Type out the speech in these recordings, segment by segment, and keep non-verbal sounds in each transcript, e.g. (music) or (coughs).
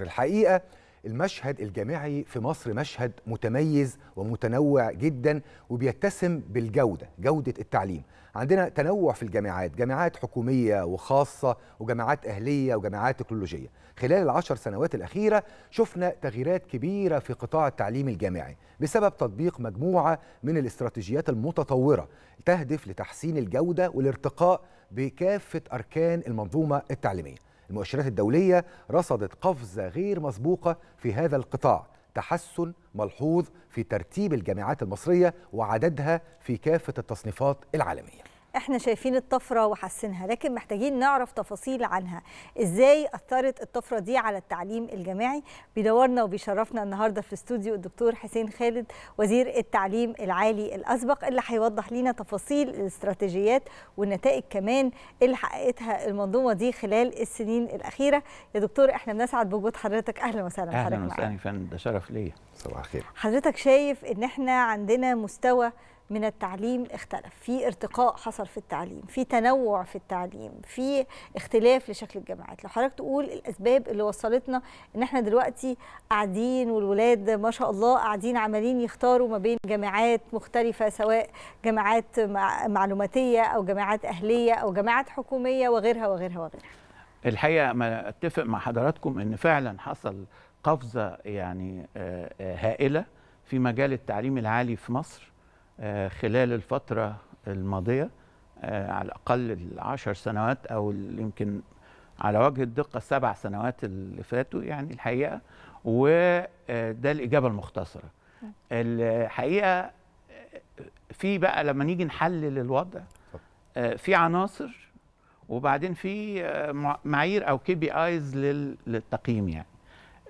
الحقيقة المشهد الجامعي في مصر مشهد متميز ومتنوع جدا وبيتسم بالجودة جودة التعليم عندنا تنوع في الجامعات جامعات حكومية وخاصة وجامعات أهلية وجامعات تكنولوجية خلال العشر سنوات الأخيرة شفنا تغييرات كبيرة في قطاع التعليم الجامعي بسبب تطبيق مجموعة من الاستراتيجيات المتطورة تهدف لتحسين الجودة والارتقاء بكافة أركان المنظومة التعليمية المؤشرات الدولية رصدت قفزة غير مسبوقة في هذا القطاع تحسن ملحوظ في ترتيب الجامعات المصرية وعددها في كافة التصنيفات العالمية احنا شايفين الطفره وحاسينها لكن محتاجين نعرف تفاصيل عنها ازاي اثرت الطفره دي على التعليم الجامعي بيدورنا وبيشرفنا النهارده في الاستوديو الدكتور حسين خالد وزير التعليم العالي الاسبق اللي هيوضح لنا تفاصيل الاستراتيجيات والنتائج كمان اللي حققتها المنظومه دي خلال السنين الاخيره يا دكتور احنا بنسعد بوجود حضرتك اهلا وسهلا بحضرتك اهلا وسهلا فندم ده شرف ليا صباح الخير حضرتك شايف ان احنا عندنا مستوى من التعليم اختلف في ارتقاء حصل في التعليم في تنوع في التعليم في اختلاف لشكل الجامعات لو حضرتك تقول الاسباب اللي وصلتنا ان احنا دلوقتي قاعدين والولاد ما شاء الله قاعدين عمالين يختاروا ما بين جامعات مختلفه سواء جامعات معلوماتيه او جامعات اهليه او جامعات حكوميه وغيرها وغيرها وغيرها الحقيقه ما اتفق مع حضراتكم ان فعلا حصل قفزه يعني آه، آه، هائله في مجال التعليم العالي في مصر آه، خلال الفترة الماضية آه، على الأقل العشر سنوات أو يمكن على وجه الدقة السبع سنوات اللي فاتوا يعني الحقيقة وده آه، الإجابة المختصرة نعم. الحقيقة في بقى لما نيجي نحلل الوضع في عناصر وبعدين في معايير او كي بي ايز للتقييم يعني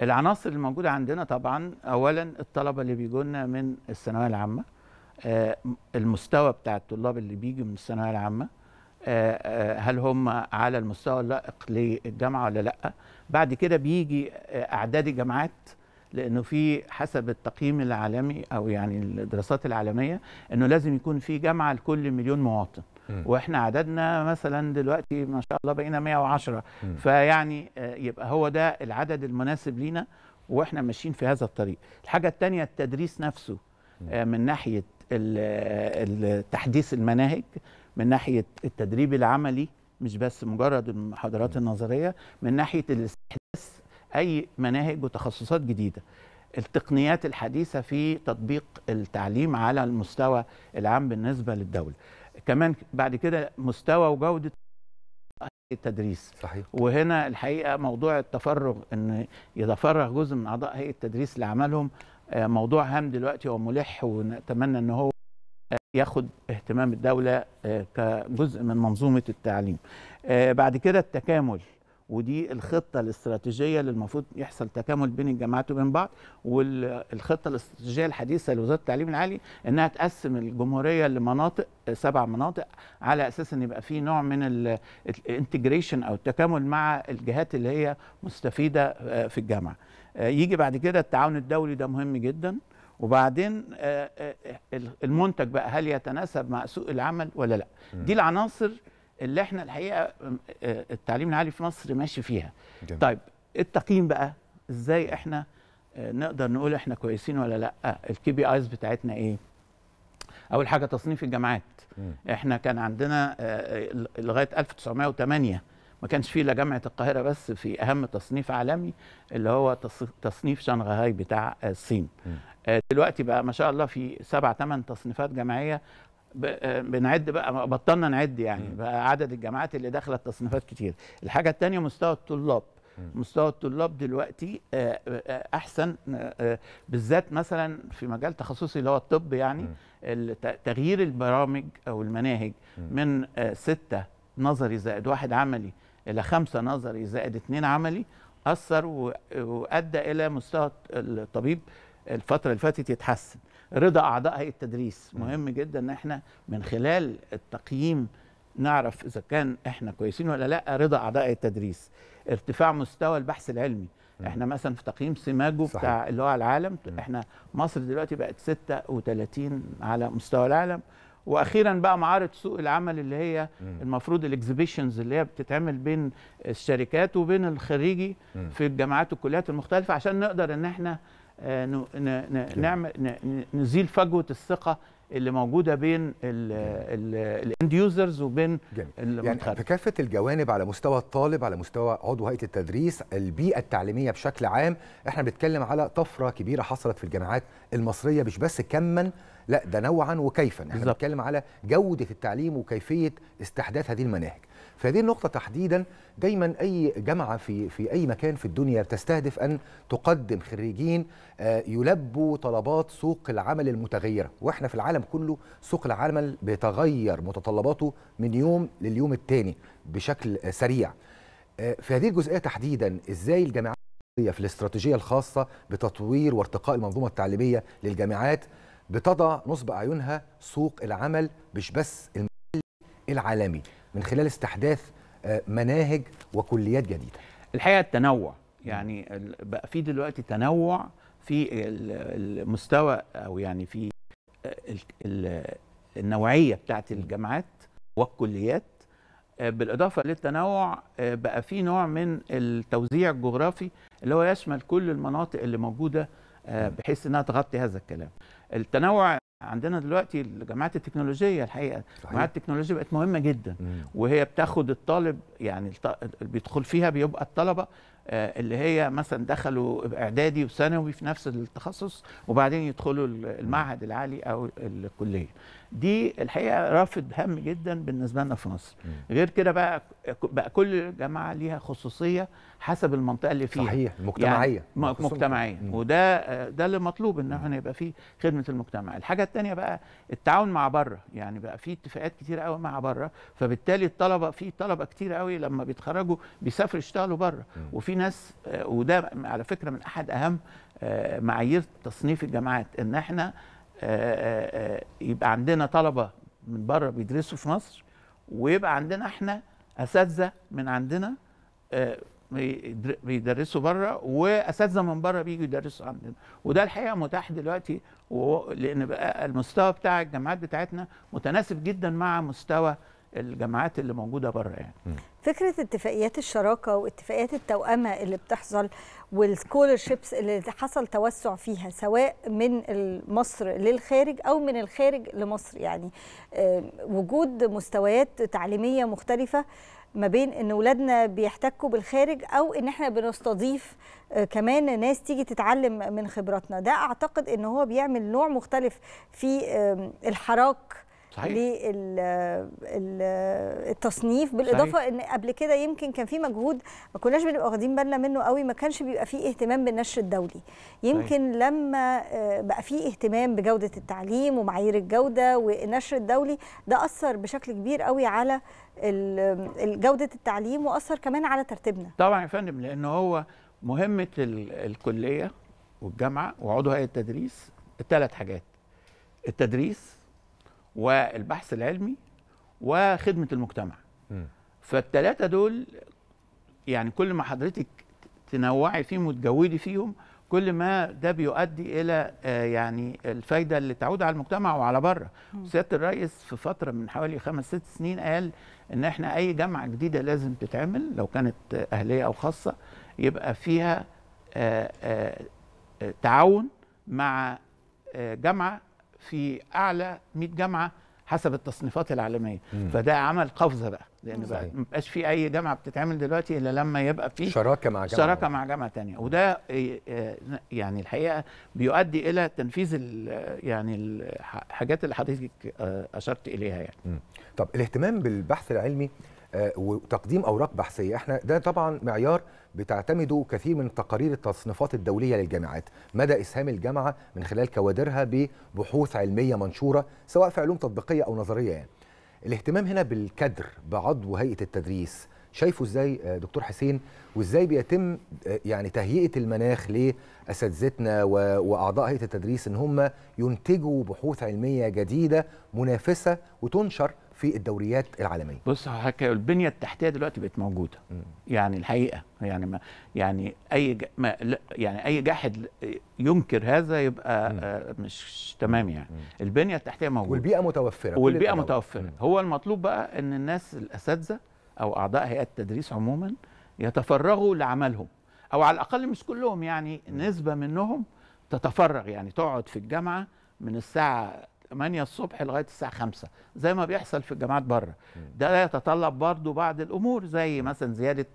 العناصر الموجوده عندنا طبعا اولا الطلبه اللي بيجونا من الثانويه العامه آه، المستوى بتاع الطلاب اللي بيجوا من الثانويه العامه آه، آه، هل هم على المستوى اللائق للجامعه ولا لا بعد كده بيجي اعداد الجامعات لانه في حسب التقييم العالمي او يعني الدراسات العالميه انه لازم يكون في جامعه لكل مليون مواطن واحنا عددنا مثلا دلوقتي ما شاء الله بقينا 110 فيعني يبقى هو ده العدد المناسب لينا واحنا ماشيين في هذا الطريق الحاجه الثانيه التدريس نفسه من ناحيه تحديث المناهج من ناحيه التدريب العملي مش بس مجرد المحاضرات النظريه من ناحيه الاستحداث اي مناهج وتخصصات جديده التقنيات الحديثه في تطبيق التعليم على المستوى العام بالنسبه للدوله كمان بعد كده مستوى وجوده التدريس صحيح. وهنا الحقيقه موضوع التفرغ ان يتفرغ جزء من اعضاء هيئه التدريس لعملهم آه، موضوع هام دلوقتي وملح ونتمنى ان هو ياخد اهتمام الدولة آه، كجزء من منظومة التعليم آه، بعد كده التكامل ودي الخطة الاستراتيجية اللي المفروض يحصل تكامل بين الجامعات وبين بعض والخطة الاستراتيجية الحديثة لوزارة التعليم العالي انها تقسم الجمهورية لمناطق سبع مناطق على اساس ان يبقى في نوع من الانتجريشن او التكامل مع الجهات اللي هي مستفيدة في الجامعة آه، يجي بعد كده التعاون الدولي ده مهم جدا وبعدين آه، آه، المنتج بقى هل يتناسب مع سوق العمل ولا لا دي العناصر اللي احنا الحقيقه التعليم العالي في مصر ماشي فيها جميل. طيب التقييم بقى ازاي احنا نقدر نقول احنا كويسين ولا لا الكي بي ايز بتاعتنا ايه اول حاجه تصنيف الجامعات احنا كان عندنا لغايه 1908 ما كانش فيه الا جامعه القاهره بس في اهم تصنيف عالمي اللي هو تصنيف شنغهاي بتاع الصين آه، دلوقتي بقى ما شاء الله في سبع ثمان تصنيفات جامعيه آه، بنعد بقى بطلنا نعد يعني بقى عدد الجامعات اللي داخله التصنيفات كتير الحاجه الثانيه مستوى الطلاب مستوى الطلاب دلوقتي آه، احسن بالذات مثلا في مجال تخصصي اللي هو الطب يعني تغيير البرامج او المناهج من سته نظري زائد واحد عملي إلى خمسة نظري زائد اثنين عملي أثر وأدى إلى مستوى الطبيب الفترة اللي فاتت يتحسن رضا أعضاء هيئة التدريس مهم جدا إن إحنا من خلال التقييم نعرف إذا كان إحنا كويسين ولا لأ رضا أعضاء هيئة التدريس ارتفاع مستوى البحث العلمي احنا مثلا في تقييم سيماجو صحيح. بتاع اللي هو العالم احنا مصر دلوقتي بقت 36 على مستوى العالم واخيرا بقى معارض سوق العمل اللي هي المفروض الاكزيبيشنز اللي هي بتتعمل بين الشركات وبين الخريجي في الجامعات والكليات المختلفه عشان نقدر ان احنا آه، نعمل نزيل فجوه الثقه اللي موجوده بين الاند يوزرز وبين المتخرج يعني كافه الجوانب على مستوى الطالب على مستوى عضو هيئه التدريس البيئه التعليميه بشكل عام احنا بنتكلم على طفره كبيره حصلت في الجامعات المصريه مش بس كما لا ده نوعا وكيفا احنا بنتكلم على جوده التعليم وكيفيه استحداث هذه المناهج فهذه النقطه تحديدا دايما اي جامعه في في اي مكان في الدنيا تستهدف ان تقدم خريجين آه، يلبوا طلبات سوق العمل المتغيره واحنا في العالم كله سوق العمل بيتغير متطلباته من يوم لليوم الثاني بشكل سريع آه، في هذه الجزئيه تحديدا ازاي الجامعات في الاستراتيجيه الخاصه بتطوير وارتقاء المنظومه التعليميه للجامعات بتضع نصب أعينها سوق العمل مش بس المحلي العالمي من خلال استحداث آه، مناهج وكليات جديدة الحقيقة التنوع يعني بقى في دلوقتي تنوع في المستوى أو يعني في آه، النوعية بتاعت الجامعات والكليات آه، بالإضافة للتنوع بقى في نوع من التوزيع الجغرافي اللي هو يشمل كل المناطق اللي موجودة بحيث انها تغطي هذا الكلام التنوع عندنا دلوقتي الجامعات التكنولوجيه الحقيقه الجامعات التكنولوجيه بقت مهمه جدا مم. وهي بتاخد الطالب يعني بيدخل فيها بيبقى الطلبه آه، اللي هي مثلا دخلوا اعدادي وثانوي في نفس التخصص وبعدين يدخلوا المعهد العالي او الكليه دي الحقيقه رافد هام جدا بالنسبه لنا في مصر مم. غير كده بقى بقى كل جامعه ليها خصوصيه حسب المنطقه اللي فيها صحيح مجتمعيه يعني مجتمعيه وده آه، ده اللي مطلوب ان احنا يبقى فيه خدمه المجتمع الحاجه تانية بقى التعاون مع بره يعني بقى في اتفاقات كتير قوي مع بره فبالتالي الطلبه في طلبه كتير قوي لما بيتخرجوا بيسافروا يشتغلوا بره وفي ناس آه، وده على فكره من احد اهم آه، معايير تصنيف الجامعات ان احنا آه، يبقى عندنا طلبه من بره بيدرسوا في مصر ويبقى عندنا احنا اساتذه من عندنا بيدرسوا بره واساتذه من بره بيجوا يدرسوا عندنا وده الحقيقه متاح دلوقتي لان بقى المستوى بتاع الجامعات بتاعتنا متناسب جدا مع مستوى الجامعات اللي موجوده بره يعني. فكره اتفاقيات الشراكه واتفاقيات التوأمه اللي بتحصل والسكولرشيبس اللي حصل توسع فيها سواء من مصر للخارج او من الخارج لمصر يعني آه، وجود مستويات تعليميه مختلفه ما بين ان ولادنا بيحتكوا بالخارج او ان احنا بنستضيف آه، كمان ناس تيجي تتعلم من خبراتنا ده اعتقد ان هو بيعمل نوع مختلف في الحراك صحيح. للتصنيف بالاضافه صحيح. ان قبل كده يمكن كان في مجهود ما كناش بنبقى واخدين بالنا منه قوي ما كانش بيبقى فيه اهتمام بالنشر الدولي يمكن صحيح. لما آه، بقى فيه اهتمام بجوده التعليم ومعايير الجوده والنشر الدولي ده اثر بشكل كبير قوي على جوده التعليم واثر كمان على ترتيبنا طبعا يا فندم لان هو مهمه الكليه والجامعه وعضو هيئه التدريس الثلاث حاجات التدريس والبحث العلمي وخدمه المجتمع فالثلاثه دول يعني كل ما حضرتك تنوعي فيهم وتجودي فيهم كل ما ده بيؤدي الى آه، يعني الفايده اللي تعود على المجتمع وعلى بره سياده الرئيس في فتره من حوالي خمس ست سنين قال ان احنا اي جامعه جديده لازم تتعمل لو كانت اهليه او خاصه يبقى فيها آه، آه، تعاون مع جامعه في اعلى 100 جامعه حسب التصنيفات العالميه مم. فده عمل قفزه بقى لان بقى ما بقاش في اي جامعه بتتعمل دلوقتي الا لما يبقى في شراكه مع جامعه شراكه مع جامعه ثانيه وده آه، آه، يعني الحقيقه بيؤدي الى تنفيذ الـ يعني الحاجات اللي حضرتك آه، اشرت اليها يعني مم. طب الاهتمام بالبحث العلمي وتقديم اوراق بحثيه احنا ده طبعا معيار بتعتمد كثير من تقارير التصنيفات الدوليه للجامعات مدى اسهام الجامعه من خلال كوادرها ببحوث علميه منشوره سواء في علوم تطبيقيه او نظريه يعني. الاهتمام هنا بالكدر بعضو هيئه التدريس شايفه ازاي آه، دكتور حسين وازاي بيتم آه، يعني تهيئه المناخ لاساتذتنا واعضاء هيئه التدريس ان هم ينتجوا بحوث علميه جديده منافسه وتنشر في الدوريات العالميه بص حضرتك البنيه التحتيه دلوقتي بقت موجوده يعني الحقيقه يعني ما يعني اي ج... ما يعني اي جاحد ينكر هذا يبقى مم. آه، مش تمام يعني مم. البنيه التحتيه موجوده والبيئه متوفره والبيئه متوفره مم. هو المطلوب بقى ان الناس الاساتذه او اعضاء هيئه التدريس عموما يتفرغوا لعملهم او على الاقل مش كلهم يعني نسبه منهم تتفرغ يعني تقعد في الجامعه من الساعه 8 الصبح لغايه الساعه 5 زي ما بيحصل في الجامعات بره ده يتطلب برضه بعض الامور زي مثلا زياده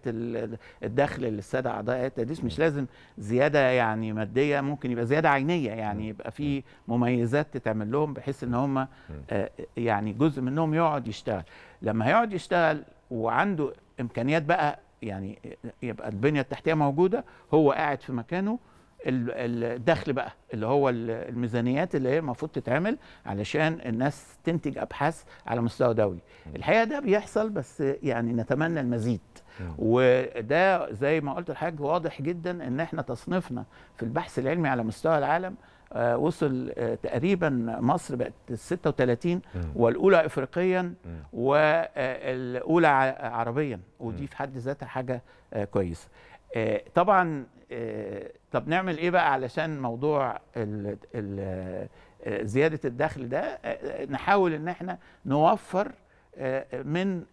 الدخل للساده اعضاء هيئه التدريس مش لازم زياده يعني ماديه ممكن يبقى زياده عينيه يعني يبقى في مميزات تتعمل لهم بحيث ان هم آه، يعني جزء منهم يقعد يشتغل لما هيقعد يشتغل وعنده امكانيات بقى يعني آه، يبقى البنيه التحتيه موجوده هو قاعد في مكانه الدخل بقى اللي هو الميزانيات اللي هي المفروض تتعمل علشان الناس تنتج ابحاث على مستوى دولي الحقيقه ده بيحصل بس يعني نتمنى المزيد وده زي ما قلت الحاج واضح جدا ان احنا تصنيفنا في البحث العلمي على مستوى العالم آه، وصل آه، تقريبا مصر بقت 36 والاولى افريقيا والاولى عربيا ودي في حد ذاتها حاجه آه، كويسه طبعا آه، طب نعمل ايه بقى علشان موضوع الـ الـ آه، زياده الدخل ده آه، نحاول ان احنا نوفر من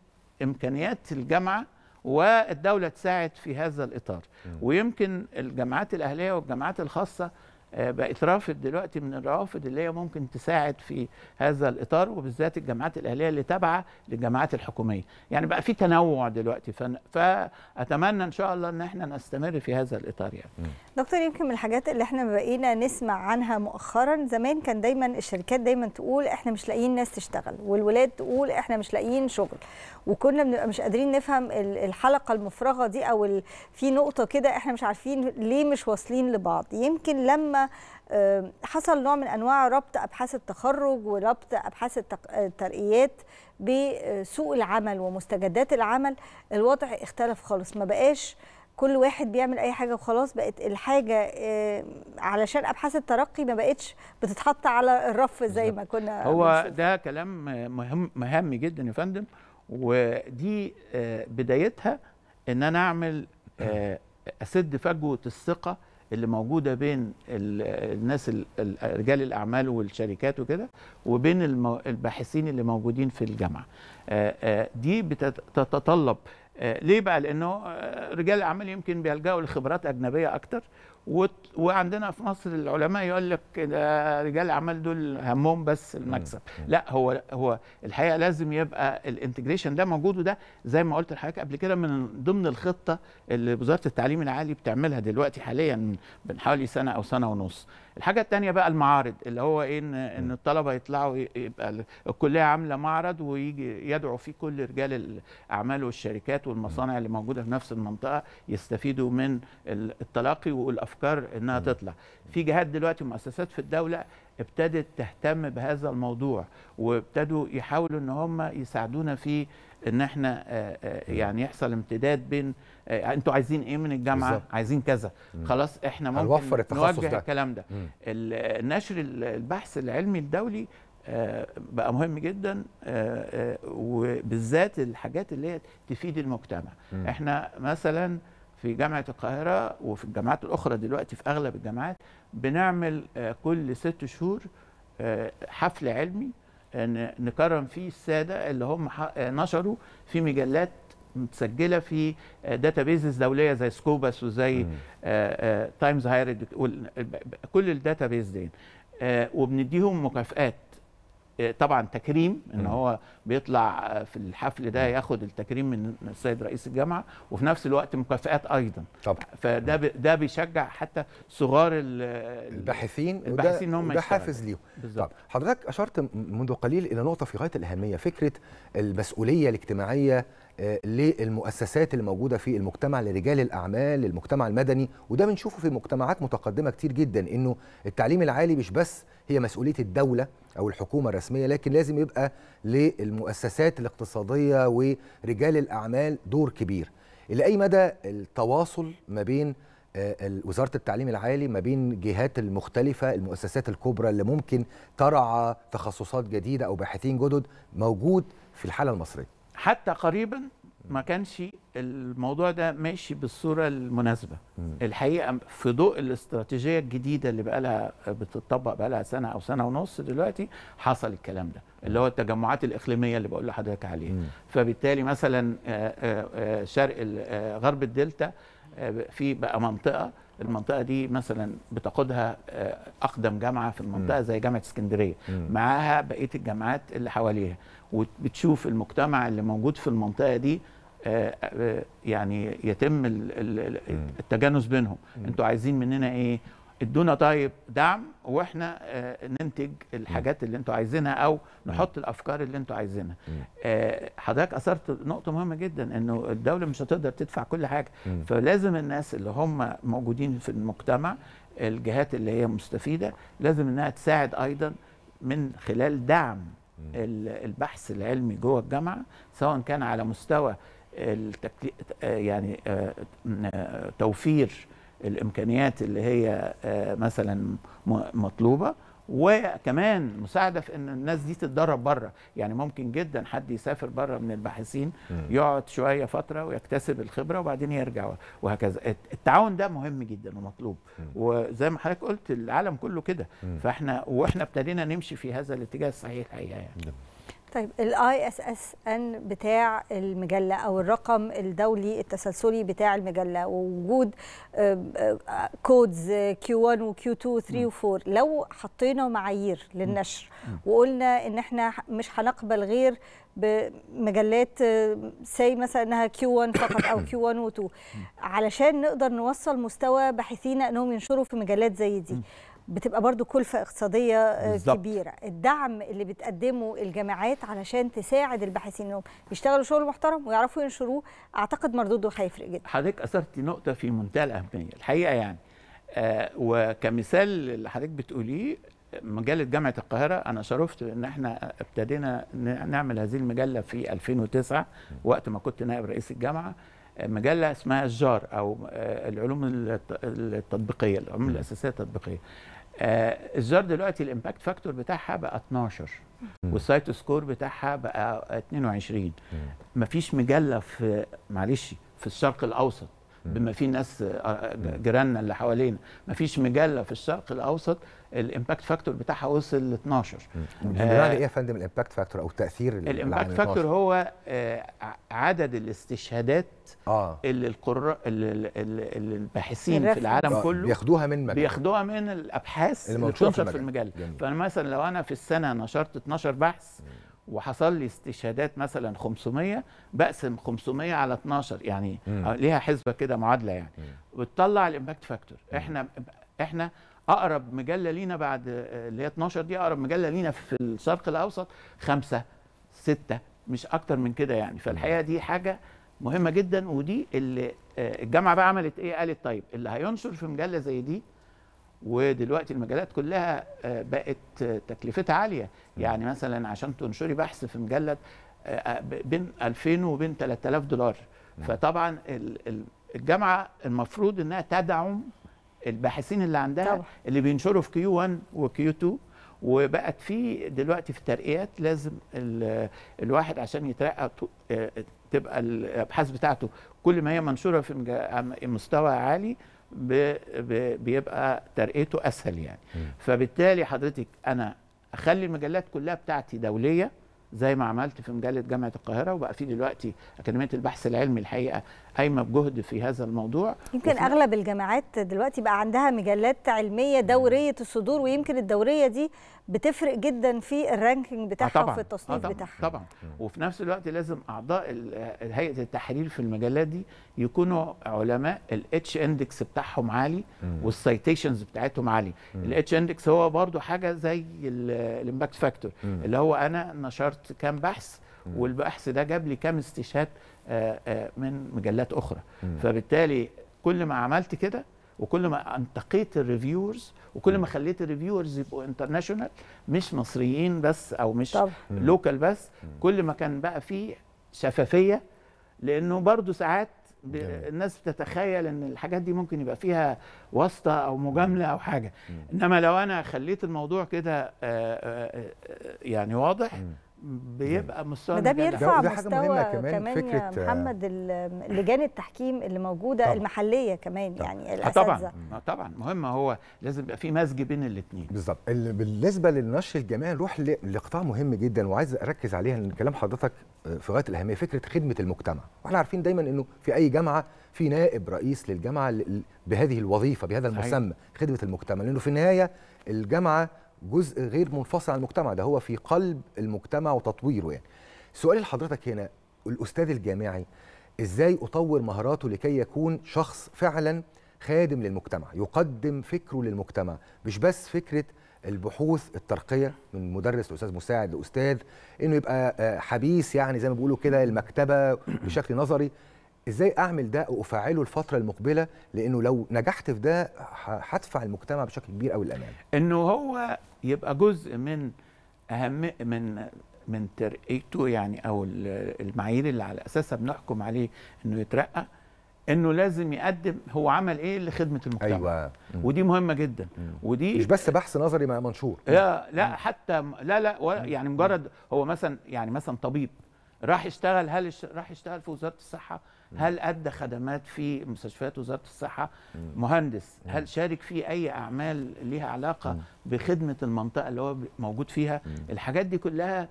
امكانيات الجامعه والدوله تساعد في هذا الاطار ويمكن الجامعات الاهليه والجامعات الخاصه آه، بقت رافد دلوقتي من الروافد اللي هي ممكن تساعد في هذا الاطار وبالذات الجامعات الاهليه اللي تابعه للجامعات الحكوميه يعني بقى في تنوع دلوقتي فاتمنى ان شاء الله ان احنا نستمر في هذا الاطار يعني دكتور يمكن من الحاجات اللي احنا بقينا نسمع عنها مؤخرا زمان كان دايما الشركات دايما تقول احنا مش لاقيين ناس تشتغل والولاد تقول احنا مش لاقيين شغل وكنا بنبقى مش قادرين نفهم الحلقه المفرغه دي او في نقطه كده احنا مش عارفين ليه مش واصلين لبعض يمكن لما آه، حصل نوع من انواع ربط ابحاث التخرج وربط ابحاث الترقيات بسوق العمل ومستجدات العمل الوضع اختلف خالص ما بقاش كل واحد بيعمل اي حاجه وخلاص بقت الحاجه آه، علشان ابحاث الترقي ما بقتش بتتحط على الرف زي ما كنا هو ده كلام مهم مهم جدا يا فندم ودي آه، بدايتها ان انا اعمل اسد فجوه الثقه اللي موجوده بين الناس رجال الاعمال والشركات وكده وبين الباحثين اللي موجودين في الجامعه آه، آه، دي بتتطلب آه، ليه بقى لانه رجال الاعمال يمكن بيلجأوا لخبرات اجنبيه اكتر وعندنا في مصر العلماء يقول لك ده رجال الاعمال دول همهم بس المكسب لا هو هو الحقيقه لازم يبقى الانتجريشن ده موجود وده زي ما قلت لحضرتك قبل كده من ضمن الخطه اللي وزاره التعليم العالي بتعملها دلوقتي حاليا من حوالي سنه او سنه ونص الحاجه الثانيه بقى المعارض اللي هو ايه ان ان الطلبه يطلعوا يبقى الكليه عامله معرض ويجي يدعو فيه كل رجال الاعمال والشركات والمصانع اللي موجوده في نفس المنطقه يستفيدوا من التلاقي والافكار انها تطلع في جهات دلوقتي مؤسسات في الدوله ابتدت تهتم بهذا الموضوع وابتدوا يحاولوا ان هم يساعدونا في ان احنا آه، آه، يعني يحصل امتداد بين آه، انتوا عايزين ايه من الجامعه بالزبط. عايزين كذا خلاص احنا ممكن نوفر التخصص نوجه ده. الكلام ده النشر نشر البحث العلمي الدولي بقى مهم جدا وبالذات الحاجات اللي هي تفيد المجتمع م. احنا مثلا في جامعه القاهره وفي الجامعات الاخرى دلوقتي في اغلب الجامعات بنعمل كل ست شهور حفل علمي نكرم فيه الساده اللي هم نشروا في مجلات متسجله في داتا بيزز دوليه زي سكوبس وزي تايمز آه، هاير آه، كل الداتا بيز دي آه، وبنديهم مكافئات آه، طبعا تكريم ان هو بيطلع آه، في الحفل ده ياخد التكريم من السيد رئيس الجامعه وفي نفس الوقت مكافئات ايضا طبعا فده ده بيشجع حتى صغار الباحثين الباحثين ان هم ده حافز ليهم طب حضرتك اشرت منذ قليل الى نقطه في غايه الاهميه فكره المسؤوليه الاجتماعيه آه، للمؤسسات اللي موجوده في المجتمع لرجال الاعمال للمجتمع المدني وده بنشوفه في مجتمعات متقدمه كتير جدا انه التعليم العالي مش بس هي مسؤوليه الدوله او الحكومه الرسميه لكن لازم يبقى للمؤسسات الاقتصاديه ورجال الاعمال دور كبير الى اي مدى التواصل ما بين آه، وزاره التعليم العالي ما بين جهات المختلفه المؤسسات الكبرى اللي ممكن ترعى تخصصات جديده او باحثين جدد موجود في الحاله المصريه حتى قريبا ما كانش الموضوع ده ماشي بالصوره المناسبه الحقيقه في ضوء الاستراتيجيه الجديده اللي بقى لها بتطبق بقى لها سنه او سنه ونص دلوقتي حصل الكلام ده اللي هو التجمعات الاقليميه اللي بقول لحضرتك عليها فبالتالي مثلا آه، آه، آه، شرق غرب الدلتا في بقى منطقه المنطقه دي مثلا بتقودها آه، اقدم جامعه في المنطقه زي جامعه اسكندريه معاها بقيه الجامعات اللي حواليها وبتشوف المجتمع اللي موجود في المنطقه دي آه، آه، يعني يتم التجانس بينهم انتوا عايزين مننا ايه ادونا طيب دعم واحنا آه، ننتج الحاجات اللي انتوا عايزينها او نحط الافكار اللي انتوا عايزينها آه، حضرتك اثرت نقطه مهمه جدا انه الدوله مش هتقدر تدفع كل حاجه فلازم الناس اللي هم موجودين في المجتمع الجهات اللي هي مستفيده لازم انها تساعد ايضا من خلال دعم البحث العلمي جوه الجامعه سواء كان على مستوى التكلي... آه، يعني توفير الامكانيات اللي هي آه، مثلا مطلوبه وكمان مساعده في ان الناس دي تتدرب بره يعني ممكن جدا حد يسافر بره من الباحثين يقعد شويه فتره ويكتسب الخبره وبعدين يرجع وهكذا التعاون ده مهم جدا ومطلوب وزي ما حضرتك قلت العالم كله كده فاحنا واحنا ابتدينا نمشي في هذا الاتجاه الصحيح الحقيقه يعني طيب الاي اس اس ان بتاع المجله او الرقم الدولي التسلسلي بتاع المجله ووجود كودز كيو 1 وكيو 2 3 و4 لو حطينا معايير للنشر وقلنا ان احنا مش هنقبل غير بمجلات ساي مثلا انها كيو 1 (coughs) فقط او كيو 1 و2 علشان نقدر نوصل مستوى باحثينا انهم ينشروا في مجلات زي دي بتبقى برضو كلفة اقتصادية آه، بالزبط. كبيرة الدعم اللي بتقدمه الجامعات علشان تساعد الباحثين انهم يشتغلوا شغل محترم ويعرفوا ينشروه اعتقد مردوده هيفرق جدا حضرتك اثرت نقطة في منتهى الاهمية الحقيقة يعني آه وكمثال اللي حضرتك بتقوليه مجله جامعه القاهره انا شرفت ان احنا ابتدينا نعمل هذه المجله في 2009 وقت ما كنت نائب رئيس الجامعه مجله اسمها الجار او آه، العلوم التطبيقيه العلوم الاساسيه التطبيقيه آه الزار دلوقتي الامباكت فاكتور بتاعها بقى 12 والسايت سكور بتاعها بقى 22 مفيش مجله في معلش في الشرق الاوسط بما في ناس آه، آه، جيراننا اللي حوالينا ما فيش مجله في الشرق الاوسط الامباكت فاكتور بتاعها وصل ل 12 يعني ايه يا فندم الامباكت فاكتور او تاثير يعني الامباكت فاكتور هو آه، عدد الاستشهادات آه. اللي القراء اللي الباحثين في العالم كله بياخدوها من مجلة. بياخدوها من الابحاث اللي بتنشر في المجله فانا مثلا لو انا في السنه نشرت 12 بحث مم. وحصل لي استشهادات مثلا 500 بقسم 500 على 12 يعني مم. ليها حسبه كده معادله يعني وتطلع الامباكت فاكتور احنا احنا اقرب مجله لينا بعد اللي هي 12 دي اقرب مجله لينا في الشرق الاوسط خمسة ستة مش اكتر من كده يعني فالحقيقه دي حاجه مهمه جدا ودي اللي آه، الجامعه بقى عملت ايه قالت طيب اللي هينشر في مجله زي دي ودلوقتي المجلات كلها آه، بقت آه، تكلفتها عاليه يعني مثلا عشان تنشري بحث في مجله آه، بين 2000 وبين 3000 دولار فطبعا الجامعه المفروض انها تدعم الباحثين اللي عندها طبعا. اللي بينشروا في كيو 1 وكيو 2 وبقت في دلوقتي في الترقيات لازم الواحد عشان يترقى تبقى الابحاث بتاعته كل ما هي منشوره في مستوى عالي بيبقى ترقيته اسهل يعني م. فبالتالي حضرتك انا اخلي المجلات كلها بتاعتي دوليه زي ما عملت في مجله جامعه القاهره وبقى في دلوقتي اكاديميه البحث العلمي الحقيقه قايمه بجهد في هذا الموضوع يمكن اغلب الجامعات دلوقتي بقى عندها مجلات علميه دوريه الصدور ويمكن الدوريه دي بتفرق جدا في الرانكينج آه، بتاعها آه وفي التصنيف آه طبعًا بتاعها طبعا وفي نفس الوقت لازم اعضاء آه، هيئه التحرير في المجلات دي يكونوا علماء الاتش اندكس بتاعهم عالي والسيتيشنز بتاعتهم عالي الاتش اندكس هو برضو حاجه زي الامباكت فاكتور اللي هو انا نشرت كام بحث والبحث ده جاب لي كام استشهاد آه، من مجلات اخرى فبالتالي كل ما عملت كده وكل ما انتقيت الريفيورز وكل ما خليت الريفيورز يبقوا انترناشونال مش مصريين بس او مش طبعا. لوكال بس كل ما كان بقى فيه شفافيه لانه برضو ساعات الناس بتتخيل ان الحاجات دي ممكن يبقى فيها واسطه او مجامله او حاجه انما لو انا خليت الموضوع كده آه، آه، آه، يعني واضح بيبقى مستوى ده بيرفع ده مستوى مهمة كمان, كمان فكرة محمد لجان التحكيم اللي موجوده طبعًا المحليه كمان طبعًا يعني آه، الاساتذه طبعا آه، طبعا مهم هو لازم يبقى في مزج بين الاثنين بالظبط بالنسبه للنشر الجماعي نروح لقطاع مهم جدا وعايز اركز عليها لان كلام حضرتك آه، في غايه الاهميه فكره خدمه المجتمع واحنا عارفين دايما انه في اي جامعه في نائب رئيس للجامعه بهذه الوظيفه بهذا المسمى خدمه المجتمع لانه في النهايه الجامعه جزء غير منفصل عن المجتمع ده هو في قلب المجتمع وتطويره يعني سؤالي لحضرتك هنا الاستاذ الجامعي ازاي اطور مهاراته لكي يكون شخص فعلا خادم للمجتمع يقدم فكره للمجتمع مش بس فكره البحوث الترقيه من مدرس لاستاذ مساعد لاستاذ انه يبقى آه، حبيس يعني زي ما بيقولوا كده المكتبه بشكل نظري ازاي اعمل ده وافعله الفتره المقبله لانه لو نجحت في ده هدفع المجتمع بشكل كبير قوي للامام انه هو يبقى جزء من اهم من من ترقيته يعني او المعايير اللي على اساسها بنحكم عليه انه يترقى انه لازم يقدم هو عمل ايه لخدمه المجتمع ايوه ودي مهمه جدا مم. ودي مش بس بحث نظري مع منشور لا لا مم. حتى لا لا يعني مجرد هو مثلا يعني مثلا طبيب راح يشتغل هل راح يشتغل في وزاره الصحه هل ادى خدمات في مستشفيات وزاره الصحه مهندس هل شارك في اي اعمال ليها علاقه بخدمه المنطقه اللي هو موجود فيها الحاجات دي كلها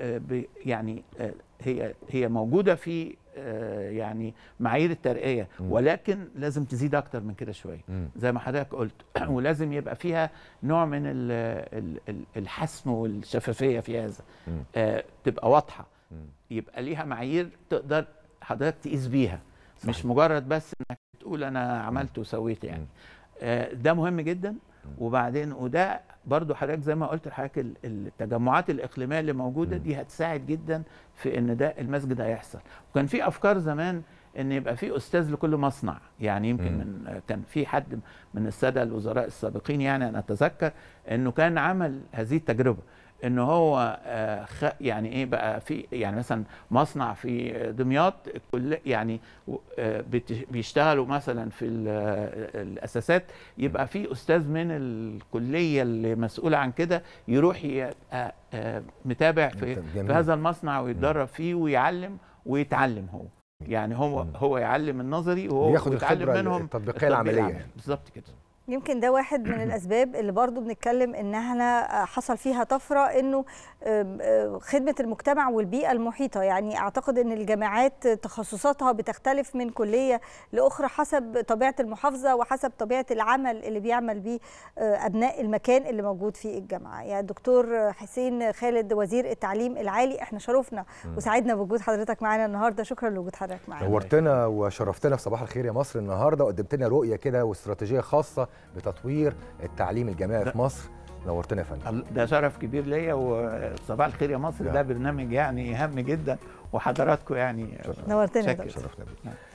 آه، يعني آه، هي هي موجوده في آه، يعني معايير الترقيه ولكن لازم تزيد اكتر من كده شويه زي ما حضرتك قلت (clears throat) ولازم يبقى فيها نوع من الحسم والشفافيه في هذا تبقى واضحه يبقى ليها معايير تقدر حضرتك تقيس بيها صحيح. مش مجرد بس انك تقول انا عملت وسويت يعني آه، ده مهم جدا وبعدين وده برضو حضرتك زي ما قلت لحضرتك التجمعات الاقليميه اللي موجوده دي هتساعد جدا في ان ده المسجد هيحصل وكان في افكار زمان ان يبقى في استاذ لكل مصنع يعني يمكن من كان في حد من الساده الوزراء السابقين يعني انا اتذكر انه كان عمل هذه التجربه ان هو آه، يعني ايه بقى في يعني مثلا مصنع في دمياط كل يعني آه، بيشتغلوا مثلا في آه، الاساسات يبقى في استاذ من الكليه اللي مسؤول عن كده يروح يبقى متابع في, في هذا المصنع ويتدرب فيه ويعلم ويتعلم هو يعني هو هو يعلم النظري وهو ياخد منهم التطبيقيه العمليه بالظبط كده يمكن ده واحد من الاسباب اللي برضو بنتكلم ان احنا آه، حصل فيها طفره انه آه، خدمه المجتمع والبيئه المحيطه يعني اعتقد ان الجامعات تخصصاتها بتختلف من كليه لاخرى حسب طبيعه المحافظه وحسب طبيعه العمل اللي بيعمل بيه آه، ابناء المكان اللي موجود في الجامعه يعني دكتور حسين خالد وزير التعليم العالي احنا شرفنا وسعدنا بوجود حضرتك معانا النهارده شكرا لوجود حضرتك معانا نورتنا وشرفتنا في صباح الخير يا مصر النهارده وقدمت لنا رؤيه كده واستراتيجيه خاصه بتطوير التعليم الجامعي في مصر نورتنا يا فندم ده شرف كبير ليا وصباح الخير يا مصر ده برنامج يعني هام جدا وحضراتكم يعني نورتنا يا